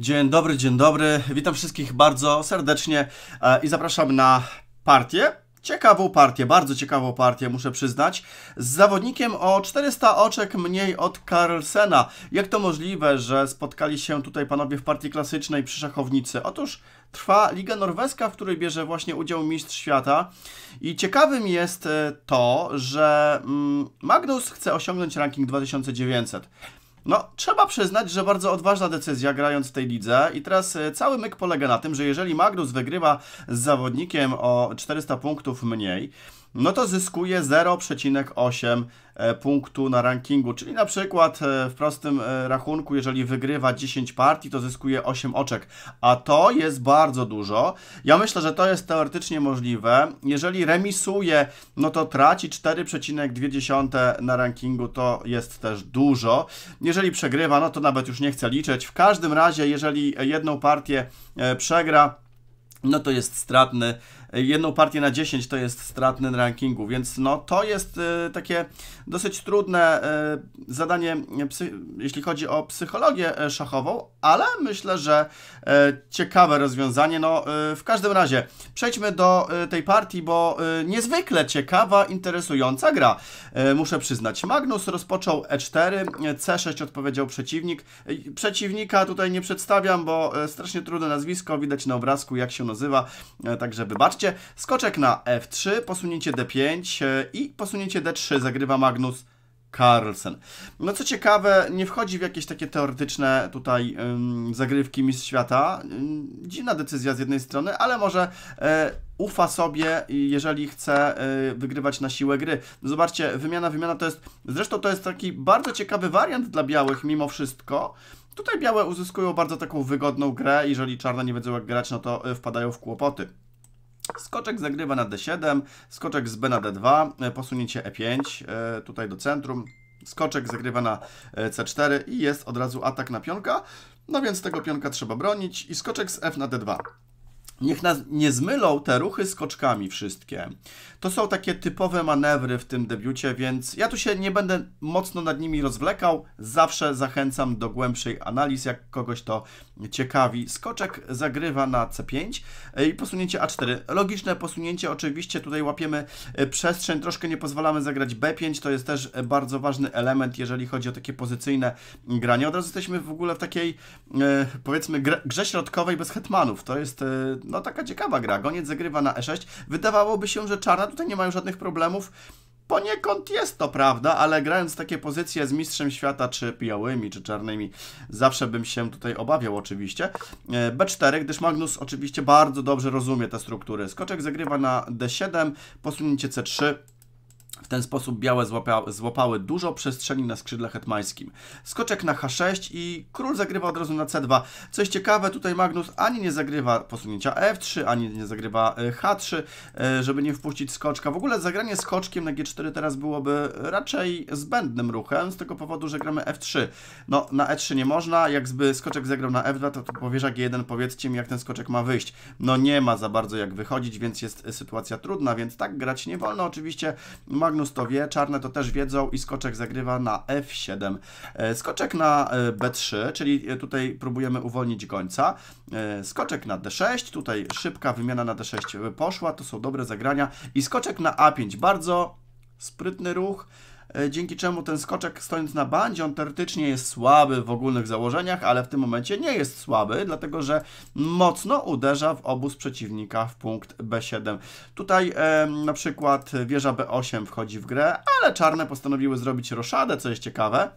Dzień dobry, dzień dobry. Witam wszystkich bardzo serdecznie e, i zapraszam na partię. Ciekawą partię, bardzo ciekawą partię, muszę przyznać. Z zawodnikiem o 400 oczek mniej od Carlsena. Jak to możliwe, że spotkali się tutaj panowie w partii klasycznej przy szachownicy? Otóż trwa Liga Norweska, w której bierze właśnie udział Mistrz Świata. I ciekawym jest e, to, że mm, Magnus chce osiągnąć ranking 2900. No, trzeba przyznać, że bardzo odważna decyzja grając w tej lidze i teraz e, cały myk polega na tym, że jeżeli Magnus wygrywa z zawodnikiem o 400 punktów mniej, no to zyskuje 0,8 e, punktu na rankingu, czyli na przykład e, w prostym e, rachunku, jeżeli wygrywa 10 partii, to zyskuje 8 oczek, a to jest bardzo dużo. Ja myślę, że to jest teoretycznie możliwe. Jeżeli remisuje, no to traci 4,2 na rankingu, to jest też dużo. Jeżeli przegrywa, no to nawet już nie chcę liczyć. W każdym razie, jeżeli jedną partię przegra, no to jest stratny E, jedną partię na 10 to jest stratny rankingu, więc no to jest e, takie dosyć trudne e, zadanie, jeśli chodzi o psychologię szachową, ale myślę, że ciekawe rozwiązanie. No w każdym razie przejdźmy do tej partii, bo niezwykle ciekawa, interesująca gra. Muszę przyznać, Magnus rozpoczął E4, C6 odpowiedział przeciwnik. Przeciwnika tutaj nie przedstawiam, bo strasznie trudne nazwisko, widać na obrazku jak się nazywa, także wybacz. Zobaczcie, skoczek na F3, posunięcie D5 e, i posunięcie D3 zagrywa Magnus Carlsen. No co ciekawe, nie wchodzi w jakieś takie teoretyczne tutaj ym, zagrywki Mistrz Świata. dziwna decyzja z jednej strony, ale może y, ufa sobie, jeżeli chce y, wygrywać na siłę gry. No zobaczcie, wymiana, wymiana to jest... Zresztą to jest taki bardzo ciekawy wariant dla białych mimo wszystko. Tutaj białe uzyskują bardzo taką wygodną grę. Jeżeli czarne nie wiedzą jak grać, no to wpadają w kłopoty. Skoczek zagrywa na d7, skoczek z b na d2, e, posunięcie e5 e, tutaj do centrum, skoczek zagrywa na e, c4 i jest od razu atak na pionka, no więc tego pionka trzeba bronić i skoczek z f na d2. Niech nas nie zmylą te ruchy z koczkami wszystkie. To są takie typowe manewry w tym debiucie, więc ja tu się nie będę mocno nad nimi rozwlekał. Zawsze zachęcam do głębszej analiz, jak kogoś to ciekawi. Skoczek zagrywa na C5 e, i posunięcie A4. Logiczne posunięcie, oczywiście tutaj łapiemy e, przestrzeń, troszkę nie pozwalamy zagrać B5, to jest też e, bardzo ważny element, jeżeli chodzi o takie pozycyjne granie. Od razu jesteśmy w ogóle w takiej, powiedzmy, grze środkowej bez hetmanów. To jest no taka ciekawa gra. Goniec zagrywa na E6. Wydawałoby się, że czarna tutaj nie mają żadnych problemów. Poniekąd jest to prawda, ale grając takie pozycje z mistrzem świata, czy białymi, czy czarnymi, zawsze bym się tutaj obawiał oczywiście. E, B4, gdyż Magnus oczywiście bardzo dobrze rozumie te struktury. Skoczek zagrywa na D7, posunięcie C3, w ten sposób białe złapa, złapały dużo przestrzeni na skrzydle hetmańskim. Skoczek na H6 i król zagrywa od razu na C2. Coś ciekawe, tutaj Magnus ani nie zagrywa posunięcia F3, ani nie zagrywa e, H3, e, żeby nie wpuścić skoczka. W ogóle zagranie skoczkiem na G4 teraz byłoby raczej zbędnym ruchem, z tego powodu, że gramy F3. No, na E3 nie można, jakby skoczek zagrał na F2, to, to powierza G1, powiedzcie mi, jak ten skoczek ma wyjść. No nie ma za bardzo jak wychodzić, więc jest sytuacja trudna, więc tak grać nie wolno. Oczywiście ma Magnus to wie, czarne to też wiedzą i skoczek zagrywa na F7. E, skoczek na e, B3, czyli e, tutaj próbujemy uwolnić gońca. Skoczek na D6, tutaj szybka wymiana na D6 poszła, to są dobre zagrania. I skoczek na A5, bardzo sprytny ruch. E, dzięki czemu ten skoczek stojąc na bandzie, on teoretycznie jest słaby w ogólnych założeniach, ale w tym momencie nie jest słaby, dlatego że mocno uderza w obóz przeciwnika w punkt B7. Tutaj e, na przykład wieża B8 wchodzi w grę, ale czarne postanowiły zrobić roszadę, co jest ciekawe.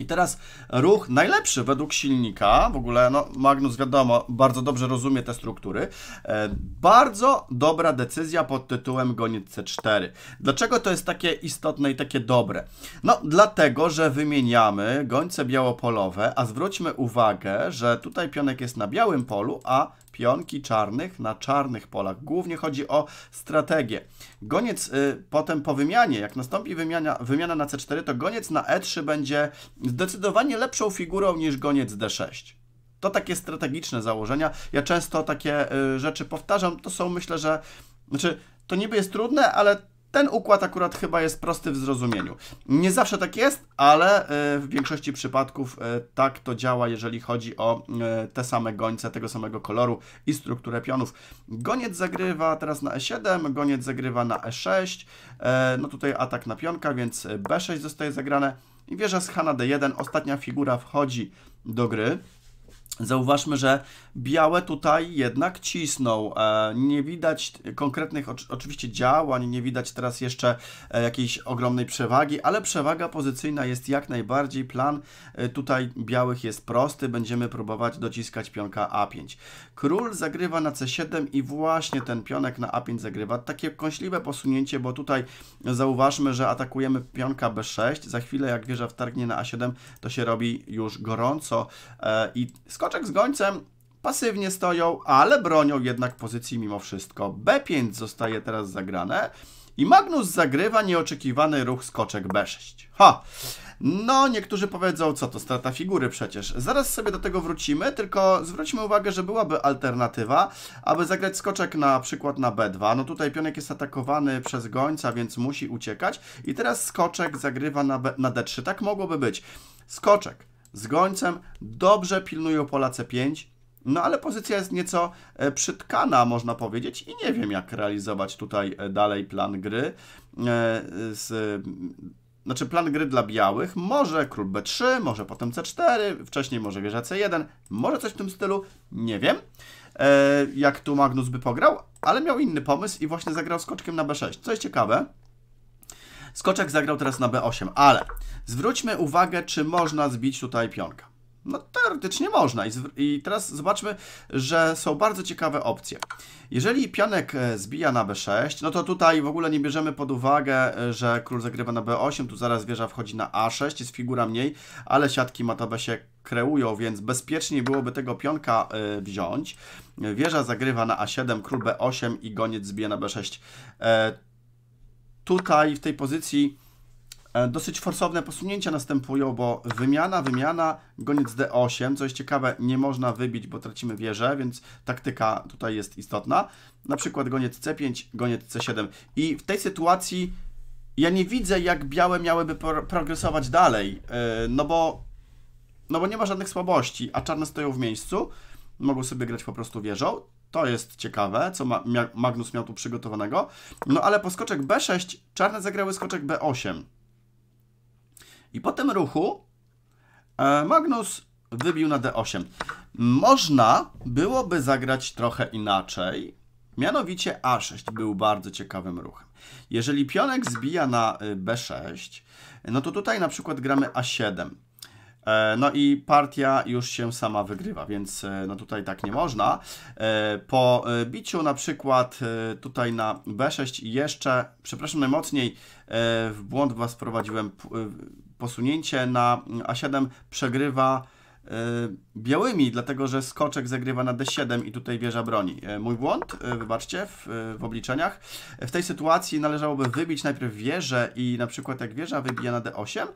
I teraz ruch najlepszy według silnika, w ogóle no, Magnus wiadomo, bardzo dobrze rozumie te struktury. E, bardzo dobra decyzja pod tytułem Goniec C4. Dlaczego to jest takie istotne i takie dobre? No dlatego, że wymieniamy gońce białopolowe, a zwróćmy uwagę, że tutaj pionek jest na białym polu, a pionki czarnych na czarnych polach. Głównie chodzi o strategię. Goniec y, potem po wymianie, jak nastąpi wymiana, wymiana na C4, to goniec na E3 będzie zdecydowanie lepszą figurą niż goniec D6. To takie strategiczne założenia. Ja często takie y, rzeczy powtarzam. To są myślę, że. Znaczy, to niby jest trudne, ale ten układ akurat chyba jest prosty w zrozumieniu. Nie zawsze tak jest, ale e, w większości przypadków e, tak to działa, jeżeli chodzi o e, te same gońce, tego samego koloru i strukturę pionów. Goniec zagrywa teraz na E7, goniec zagrywa na E6, no tutaj atak na pionka, więc B6 zostaje zagrane i wieża z Hana D1, ostatnia figura wchodzi do gry. Zauważmy, że białe tutaj jednak cisną. E, nie widać konkretnych oczywiście działań, nie widać teraz jeszcze e, jakiejś ogromnej przewagi, ale przewaga pozycyjna jest jak najbardziej. Plan e, tutaj białych jest prosty, będziemy próbować dociskać pionka A5. Król zagrywa na C7 i właśnie ten pionek na A5 zagrywa. Takie kąśliwe posunięcie, bo tutaj zauważmy, że atakujemy pionka B6. Za chwilę jak wieża wtargnie na A7, to się robi już gorąco. E, I skoczek z gońcem pasywnie stoją, ale bronią jednak pozycji mimo wszystko. B5 zostaje teraz zagrane i Magnus zagrywa nieoczekiwany ruch skoczek B6. Ha! No, niektórzy powiedzą, co to strata figury przecież. Zaraz sobie do tego wrócimy, tylko zwróćmy uwagę, że byłaby alternatywa, aby zagrać skoczek na przykład na B2. No tutaj pionek jest atakowany przez gońca, więc musi uciekać. I teraz skoczek zagrywa na, B, na D3. Tak mogłoby być. Skoczek z gońcem dobrze pilnują pola C5 no ale pozycja jest nieco e, przytkana, można powiedzieć, i nie wiem, jak realizować tutaj e, dalej plan gry. E, z, znaczy plan gry dla białych, może król b3, może potem c4, wcześniej może wieża c1, może coś w tym stylu, nie wiem, jak tu Magnus by pograł, ale miał inny pomysł i właśnie zagrał skoczkiem na b6, co jest ciekawe. Skoczek zagrał teraz na b8, ale zwróćmy uwagę, czy można zbić tutaj pionka. No teoretycznie można. I, I, teraz zobaczmy, że są bardzo ciekawe opcje. Jeżeli pionek e, zbija na b6, no to tutaj w ogóle nie bierzemy pod uwagę, e, że król zagrywa na b8, tu zaraz wieża wchodzi na a6, jest figura mniej, ale siatki matowe się kreują, więc bezpieczniej byłoby tego pionka y, wziąć. Wieża zagrywa na a7, król b8 i goniec zbija na b6. E, tutaj w tej pozycji E, dosyć forsowne posunięcia następują, bo wymiana, wymiana, goniec D8. Co jest ciekawe, nie można wybić, bo tracimy wieżę, więc taktyka tutaj jest istotna. Na przykład goniec C5, goniec C7. I w tej sytuacji ja nie widzę, jak białe miałyby pro progresować dalej, e, no bo, no bo nie ma żadnych słabości, a czarne stoją w miejscu, mogą sobie grać po prostu wieżą. To jest ciekawe, co ma Magnus miał tu przygotowanego. No ale po skoczek B6 czarne zagrały skoczek B8. I po tym ruchu e, Magnus wybił na D8. Można byłoby zagrać trochę inaczej. Mianowicie A6 był bardzo ciekawym ruchem. Jeżeli pionek zbija na e, B6, no to tutaj na przykład gramy A7. E, no i partia już się sama wygrywa, więc no tutaj tak nie można. Po biciu na przykład tutaj na B6 jeszcze, przepraszam najmocniej, w błąd was prowadziłem posunięcie na A7 przegrywa e, białymi, dlatego że skoczek zagrywa na D7 i tutaj wieża broni. E, mój błąd, e, wybaczcie, w, w, obliczeniach. W tej sytuacji należałoby wybić najpierw wieżę i na przykład jak wieża wybija na D8,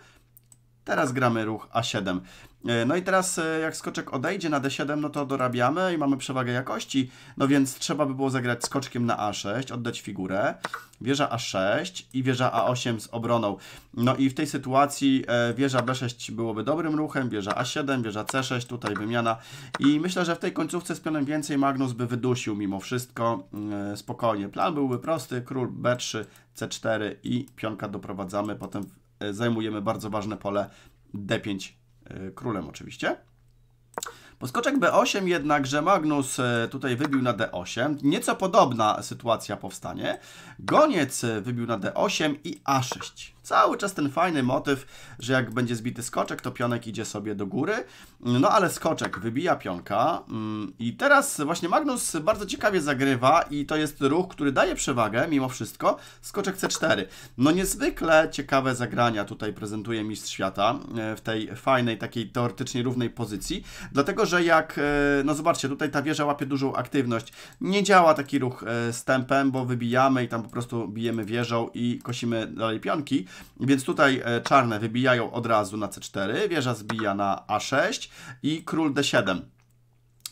Teraz gramy ruch A7. E, no i teraz e, jak skoczek odejdzie na D7, no to dorabiamy i mamy przewagę jakości. No więc trzeba by było zagrać skoczkiem na A6, oddać figurę. Wieża A6 i wieża A8 z obroną. No i w tej sytuacji e, wieża B6 byłoby dobrym ruchem, wieża A7, wieża C6, tutaj wymiana. I myślę, że w tej końcówce z pionem więcej Magnus by wydusił mimo wszystko mm, spokojnie. Plan byłby prosty, król B3, C4 i pionka doprowadzamy potem E, zajmujemy bardzo ważne pole D5 e, królem oczywiście. Poskoczek B8 jednakże Magnus e, tutaj wybił na D8. Nieco podobna sytuacja powstanie. Goniec wybił na D8 i A6. Cały czas ten fajny motyw, że jak będzie zbity skoczek, to pionek idzie sobie do góry. No ale skoczek wybija pionka mm, i teraz właśnie Magnus bardzo ciekawie zagrywa i to jest ruch, który daje przewagę mimo wszystko. Skoczek C4. No niezwykle ciekawe zagrania tutaj prezentuje mistrz świata e, w tej fajnej, takiej teoretycznie równej pozycji, dlatego że jak, e, no zobaczcie, tutaj ta wieża łapie dużą aktywność. Nie działa taki ruch e, z tempem, bo wybijamy i tam po prostu bijemy wieżą i kosimy dalej pionki, więc tutaj e, czarne wybijają od razu na C4, wieża zbija na A6 i król D7.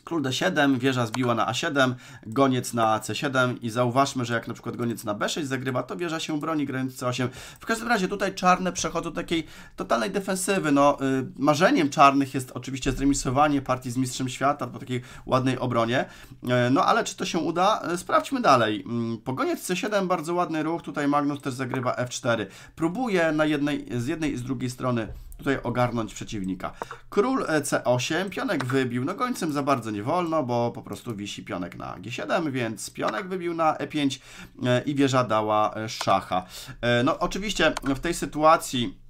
Król d7, wieża zbiła na a7, goniec na c7 i zauważmy, że jak na przykład goniec na b6 zagrywa, to wieża się broni, grając c8. W każdym razie tutaj czarne przechodzą do takiej totalnej defensywy. No, y, marzeniem czarnych jest oczywiście zremisowanie partii z Mistrzem Świata po takiej ładnej obronie. Y, no ale czy to się uda? Y, sprawdźmy dalej. Y, po goniec c7 bardzo ładny ruch, tutaj Magnus też zagrywa f4. Próbuje na jednej, z jednej i z drugiej strony tutaj ogarnąć przeciwnika. Król e, C8, pionek wybił, no gońcem za bardzo nie wolno, bo po prostu wisi pionek na G7, więc pionek wybił na E5 e, i wieża dała e, szacha. No oczywiście w tej sytuacji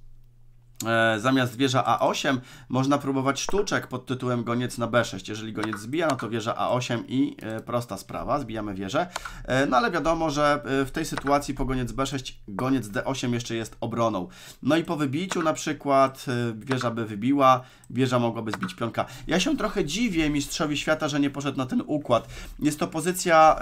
E, zamiast wieża A8 można próbować sztuczek pod tytułem goniec na B6. Jeżeli goniec zbija, no to wieża A8 i e, prosta sprawa, zbijamy wieżę. E, no ale wiadomo, że w tej sytuacji po goniec B6 goniec D8 jeszcze jest obroną. No i po wybiciu na przykład wieża by wybiła, wieża mogłaby zbić pionka. Ja się trochę dziwię mistrzowi świata, że nie poszedł na ten układ. Jest to pozycja...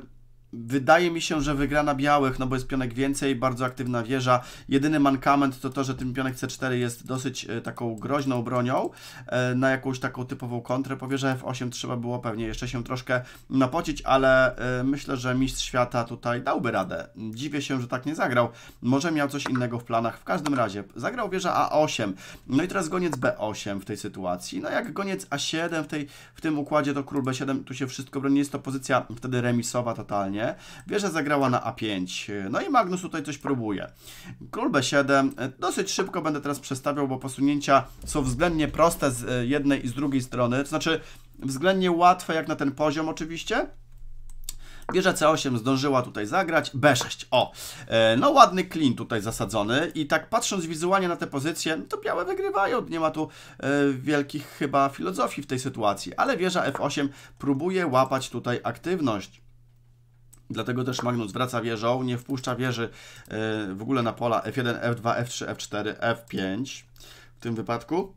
Yy Wydaje mi się, że wygra na białych, no bo jest pionek więcej, bardzo aktywna wieża. Jedyny mankament to to, że ten pionek C4 jest dosyć e, taką groźną bronią e, na jakąś taką typową kontrę. Po że F8 trzeba było pewnie jeszcze się troszkę napocić, ale e, myślę, że mistrz świata tutaj dałby radę. Dziwię się, że tak nie zagrał. Może miał coś innego w planach. W każdym razie zagrał wieża A8. No i teraz goniec B8 w tej sytuacji. No jak goniec A7 w, tej, w tym układzie to król B7, tu się wszystko broni. Jest to pozycja wtedy remisowa totalnie nie? Wieża zagrała na A5. No i Magnus tutaj coś próbuje. Król B7. Dosyć szybko będę teraz przestawiał, bo posunięcia są względnie proste z e, jednej i z drugiej strony. To znaczy względnie łatwe jak na ten poziom oczywiście. Wieża C8 zdążyła tutaj zagrać, B6, o, e, no ładny klin tutaj zasadzony i tak patrząc wizualnie na te pozycje, no to białe wygrywają, nie ma tu e, wielkich chyba filozofii w tej sytuacji, ale wieża F8 próbuje łapać tutaj aktywność. Dlatego też Magnus wraca wieżą, nie wpuszcza wieży e, w ogóle na pola F1, F2, F3, F4, F5 w tym wypadku.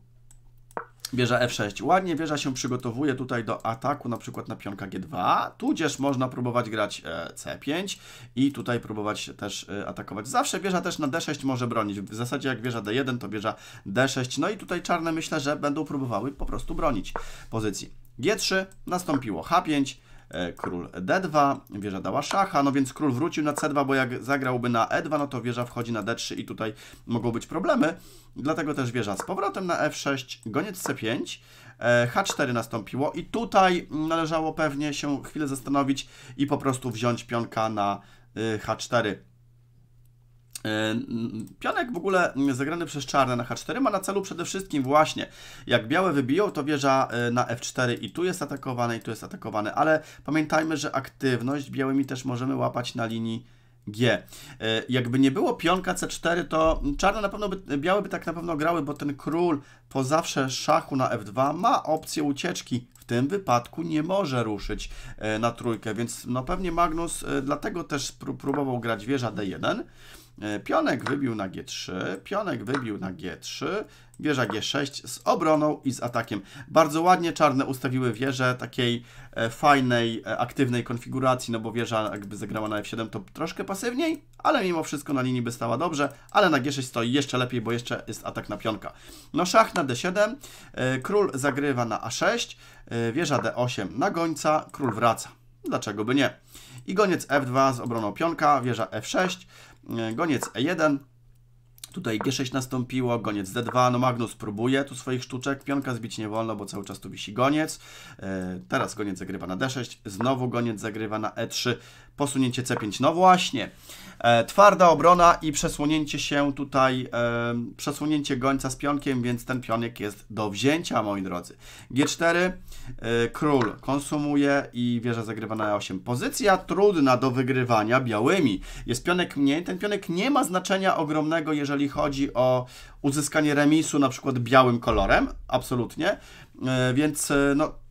Wieża F6. Ładnie wieża się przygotowuje tutaj do ataku, na przykład na pionka G2, tudzież można próbować grać e, C5 i tutaj próbować też e, atakować. Zawsze wieża też na D6 może bronić. W zasadzie jak wieża D1, to wieża D6. No i tutaj czarne myślę, że będą próbowały po prostu bronić pozycji. G3 nastąpiło H5, E, król d2, wieża dała szacha, no więc król wrócił na c2, bo jak zagrałby na e2, no to wieża wchodzi na d3 i tutaj mogą być problemy, dlatego też wieża z powrotem na f6, goniec c5, e, H4 nastąpiło i tutaj należało pewnie się chwilę zastanowić i po prostu wziąć pionka na e, H4. E, pionek w ogóle zagrany przez czarne na H4 ma na celu przede wszystkim właśnie, jak białe wybiją, to wieża e, na F4 i tu jest atakowane, i tu jest atakowane, ale pamiętajmy, że aktywność białymi też możemy łapać na linii G. E, jakby nie było pionka C4, to czarne na pewno by, białe by tak na pewno grały, bo ten król po zawsze szachu na F2 ma opcję ucieczki. W tym wypadku nie może ruszyć na trójkę, więc no pewnie Magnus dlatego też próbował grać wieża D1, E, pionek wybił na G3, pionek wybił na G3, wieża G6 z obroną i z atakiem. Bardzo ładnie czarne ustawiły wieżę takiej e, fajnej, e, aktywnej konfiguracji, no bo wieża jakby zagrała na F7 to troszkę pasywniej, ale mimo wszystko na linii by stała dobrze, ale na G6 stoi jeszcze lepiej, bo jeszcze jest atak na pionka. No szach na D7, król zagrywa na A6, wieża D8 na gońca, król wraca. Dlaczego by nie? I goniec F2 z obroną pionka, wieża F6, E, goniec E1, Tutaj G6 nastąpiło, goniec D2, no Magnus próbuje tu swoich sztuczek, pionka zbić nie wolno, bo cały czas tu wisi goniec. E, teraz goniec zagrywa na D6, znowu goniec zagrywa na E3, posunięcie C5. No właśnie, e, twarda obrona i przesunięcie się tutaj, e, przesunięcie gońca z pionkiem, więc ten pionek jest do wzięcia, moi drodzy. G4, e, król konsumuje i wieża zagrywa na E8. Pozycja trudna do wygrywania białymi. Jest pionek mniej, ten pionek nie ma znaczenia ogromnego, jeżeli chodzi o uzyskanie remisu na przykład białym kolorem, absolutnie, e, więc e, no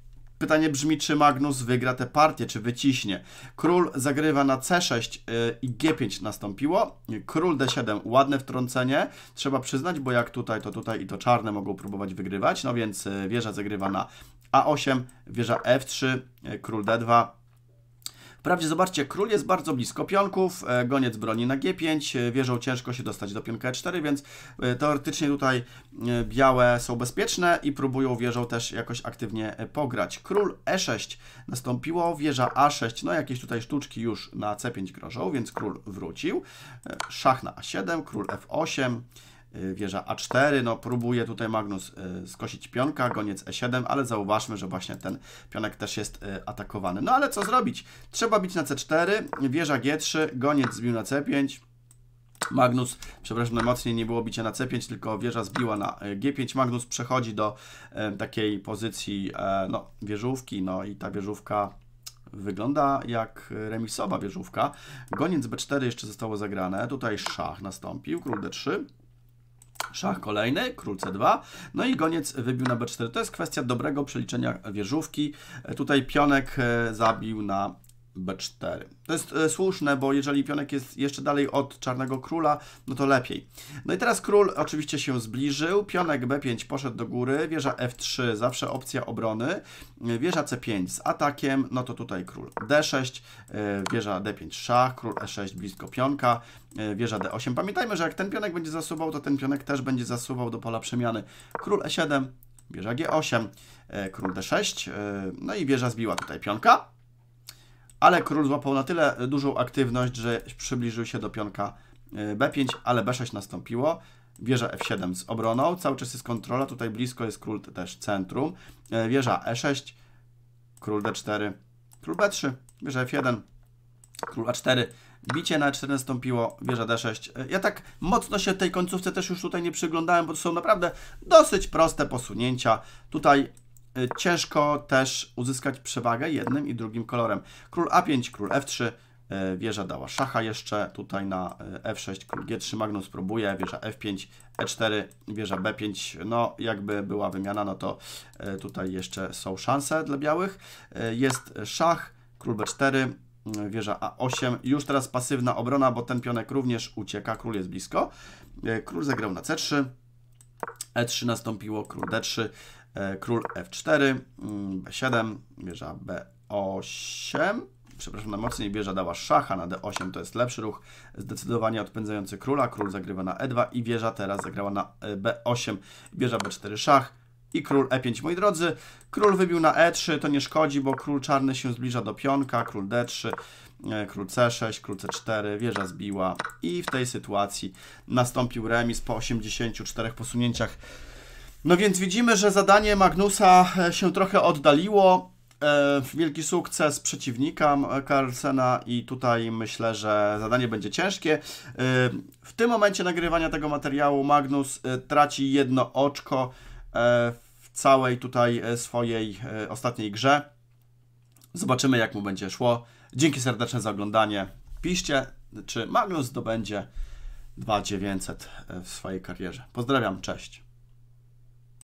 Pytanie brzmi, czy Magnus wygra tę partię, czy wyciśnie. Król zagrywa na C6 y, i G5 nastąpiło. Król D7, ładne wtrącenie. Trzeba przyznać, bo jak tutaj, to tutaj i to czarne mogą próbować wygrywać. No więc y, wieża zagrywa na A8, wieża F3, y, król D2, Wprawdzie zobaczcie, król jest bardzo blisko pionków, e, goniec broni na G5, e, wieżą ciężko się dostać do pionka E4, więc e, teoretycznie tutaj białe są bezpieczne i próbują wieżą też jakoś aktywnie pograć. Król E6 nastąpiło, wieża A6, no jakieś tutaj sztuczki już na C5 grożą, więc król wrócił. Szach na A7, król F8, Y, wieża A4, no próbuje tutaj Magnus y, skosić pionka, goniec E7, ale zauważmy, że właśnie ten pionek też jest y, atakowany. No ale co zrobić? Trzeba bić na C4, wieża G3, goniec zbił na C5, Magnus, przepraszam najmocniej, nie było bicia na C5, tylko wieża zbiła na G5. Magnus przechodzi do e, takiej pozycji e, no, wieżówki, no i ta wieżówka wygląda jak remisowa wieżówka. Goniec B4 jeszcze zostało zagrane, tutaj szach nastąpił, król D3, Szach kolejny, król c2, no i goniec wybił na b4. To jest kwestia dobrego przeliczenia wieżówki. E, tutaj pionek e, zabił na b4. To jest e, słuszne, bo jeżeli pionek jest jeszcze dalej od czarnego króla, no to lepiej. No i teraz król oczywiście się zbliżył, pionek b5 poszedł do góry, wieża f3, zawsze opcja obrony, e, wieża c5 z atakiem, no to tutaj król d6, e, wieża d5 szach, król e6 blisko pionka, e, wieża d8. Pamiętajmy, że jak ten pionek będzie zasuwał, to ten pionek też będzie zasuwał do pola przemiany. Król e7, wieża g8, e, król d6, e, no i wieża zbiła tutaj pionka ale król złapał na tyle dużą aktywność, że przybliżył się do pionka e, B5, ale B6 nastąpiło. Wieża F7 z obroną, cały czas jest kontrola, tutaj blisko jest król też centrum. E, wieża E6, król D4, król B3, wieża F1, król A4, bicie na 4 e nastąpiło, wieża D6. Ja tak mocno się tej końcówce też już tutaj nie przyglądałem, bo to są naprawdę dosyć proste posunięcia. Tutaj Y, ciężko też uzyskać przewagę jednym i drugim kolorem. Król A5, król F3, y, wieża dała szacha jeszcze, tutaj na y, F6, król G3, Magnus próbuje, wieża F5, E4, wieża B5, no jakby była wymiana, no to tutaj jeszcze są szanse dla białych. Jest szach, król B4, wieża A8, już teraz pasywna obrona, bo ten pionek również ucieka, król jest blisko. Król zagrał na C3, E3 nastąpiło, król D3, E, król F4, mm, B7, wieża B8. Przepraszam, na mocniej wieża dała szacha na D8, to jest lepszy ruch, zdecydowanie odpędzający króla. Król zagrywa na E2 i wieża teraz zagrała na e, B8, wieża B4 szach i król E5. Moi drodzy, król wybił na E3, to nie szkodzi, bo król czarny się zbliża do pionka, król D3, e, król C6, król C4, wieża zbiła i w tej sytuacji nastąpił remis po 84 posunięciach. No więc widzimy, że zadanie Magnusa e, się trochę oddaliło. E, wielki sukces przeciwnika Carlsena i tutaj myślę, że zadanie będzie ciężkie. E, w tym momencie nagrywania tego materiału Magnus traci jedno oczko w całej tutaj swojej ostatniej grze. Zobaczymy jak mu będzie szło. Dzięki serdeczne za oglądanie. Piszcie, czy Magnus zdobędzie 2900 w swojej karierze. Pozdrawiam, cześć.